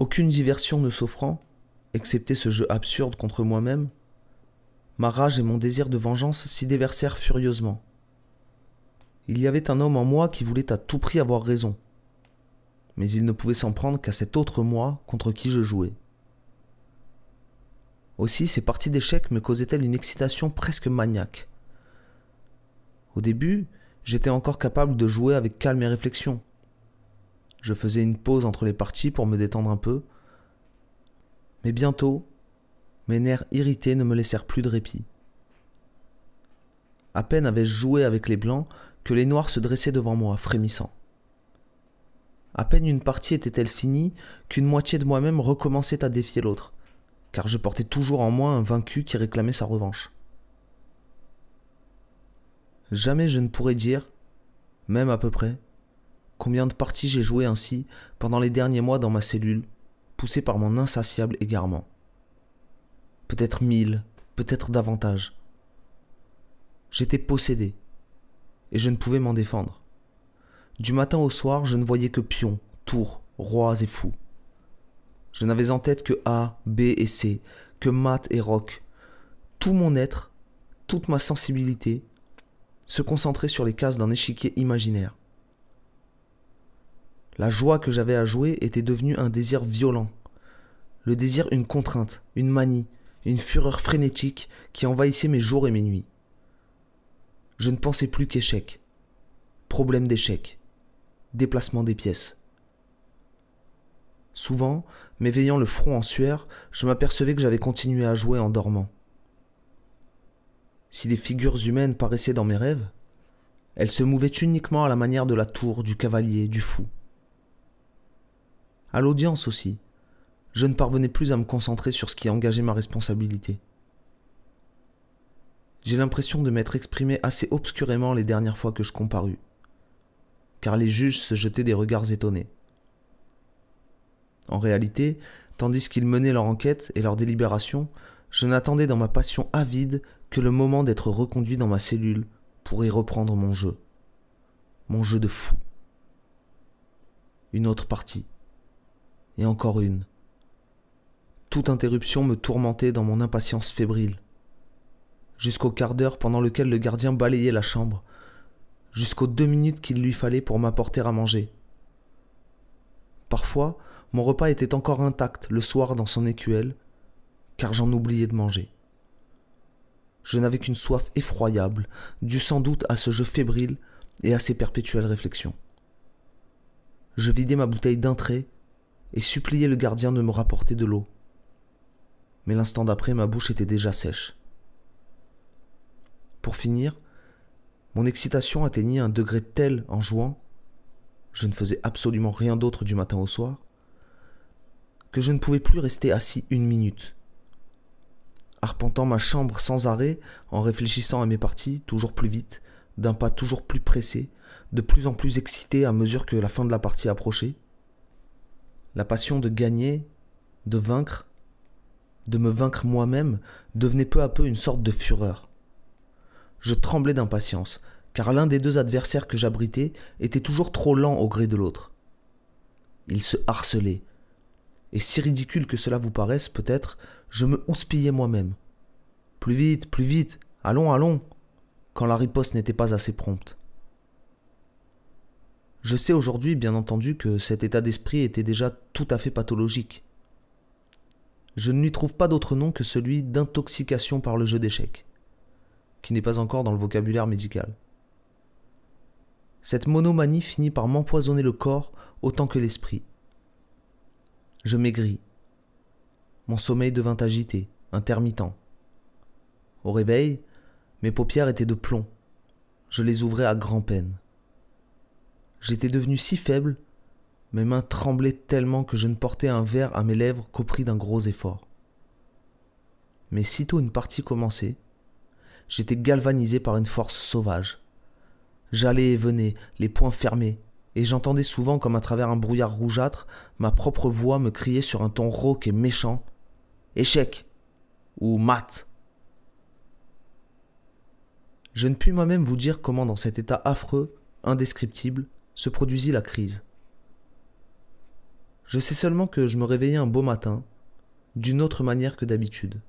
Aucune diversion ne s'offrant, excepté ce jeu absurde contre moi-même, ma rage et mon désir de vengeance s'y déversèrent furieusement. Il y avait un homme en moi qui voulait à tout prix avoir raison, mais il ne pouvait s'en prendre qu'à cet autre moi contre qui je jouais. Aussi, ces parties d'échecs me causaient-elles une excitation presque maniaque. Au début, j'étais encore capable de jouer avec calme et réflexion. Je faisais une pause entre les parties pour me détendre un peu, mais bientôt, mes nerfs irrités ne me laissèrent plus de répit. À peine avais-je joué avec les blancs que les noirs se dressaient devant moi, frémissants. À peine une partie était-elle finie qu'une moitié de moi-même recommençait à défier l'autre car je portais toujours en moi un vaincu qui réclamait sa revanche. Jamais je ne pourrais dire, même à peu près, combien de parties j'ai joué ainsi pendant les derniers mois dans ma cellule, poussé par mon insatiable égarement. Peut-être mille, peut-être davantage. J'étais possédé, et je ne pouvais m'en défendre. Du matin au soir, je ne voyais que pions, tours, rois et fous. Je n'avais en tête que A, B et C, que maths et rock. Tout mon être, toute ma sensibilité, se concentrait sur les cases d'un échiquier imaginaire. La joie que j'avais à jouer était devenue un désir violent. Le désir une contrainte, une manie, une fureur frénétique qui envahissait mes jours et mes nuits. Je ne pensais plus qu'échec, problème d'échec, déplacement des pièces. Souvent, m'éveillant le front en sueur, je m'apercevais que j'avais continué à jouer en dormant. Si des figures humaines paraissaient dans mes rêves, elles se mouvaient uniquement à la manière de la tour, du cavalier, du fou. À l'audience aussi, je ne parvenais plus à me concentrer sur ce qui engageait ma responsabilité. J'ai l'impression de m'être exprimé assez obscurément les dernières fois que je comparus, car les juges se jetaient des regards étonnés. En réalité, tandis qu'ils menaient leur enquête et leur délibération, je n'attendais dans ma passion avide que le moment d'être reconduit dans ma cellule pour y reprendre mon jeu. Mon jeu de fou. Une autre partie. Et encore une. Toute interruption me tourmentait dans mon impatience fébrile. Jusqu'au quart d'heure pendant lequel le gardien balayait la chambre. Jusqu'aux deux minutes qu'il lui fallait pour m'apporter à manger. Parfois, mon repas était encore intact le soir dans son écuelle, car j'en oubliais de manger. Je n'avais qu'une soif effroyable, due sans doute à ce jeu fébrile et à ces perpétuelles réflexions. Je vidai ma bouteille d'un trait et suppliai le gardien de me rapporter de l'eau. Mais l'instant d'après, ma bouche était déjà sèche. Pour finir, mon excitation atteignit un degré tel en jouant, je ne faisais absolument rien d'autre du matin au soir, que je ne pouvais plus rester assis une minute. Arpentant ma chambre sans arrêt, en réfléchissant à mes parties, toujours plus vite, d'un pas toujours plus pressé, de plus en plus excité à mesure que la fin de la partie approchait. La passion de gagner, de vaincre, de me vaincre moi-même, devenait peu à peu une sorte de fureur. Je tremblais d'impatience, car l'un des deux adversaires que j'abritais était toujours trop lent au gré de l'autre. Il se harcelait, et si ridicule que cela vous paraisse, peut-être, je me houspillais moi-même. Plus vite, plus vite, allons, allons, quand la riposte n'était pas assez prompte. Je sais aujourd'hui, bien entendu, que cet état d'esprit était déjà tout à fait pathologique. Je ne lui trouve pas d'autre nom que celui d'intoxication par le jeu d'échecs, qui n'est pas encore dans le vocabulaire médical. Cette monomanie finit par m'empoisonner le corps autant que l'esprit, je maigris. Mon sommeil devint agité, intermittent. Au réveil, mes paupières étaient de plomb. Je les ouvrais à grand-peine. J'étais devenu si faible, mes mains tremblaient tellement que je ne portais un verre à mes lèvres qu'au prix d'un gros effort. Mais sitôt une partie commençait, j'étais galvanisé par une force sauvage. J'allais et venais, les poings fermés, et j'entendais souvent, comme à travers un brouillard rougeâtre, ma propre voix me crier sur un ton rauque et méchant Échec ou mat je ne puis moi-même vous dire comment dans cet état affreux, indescriptible, se produisit la crise. Je sais seulement que je me réveillais un beau matin, d'une autre manière que d'habitude.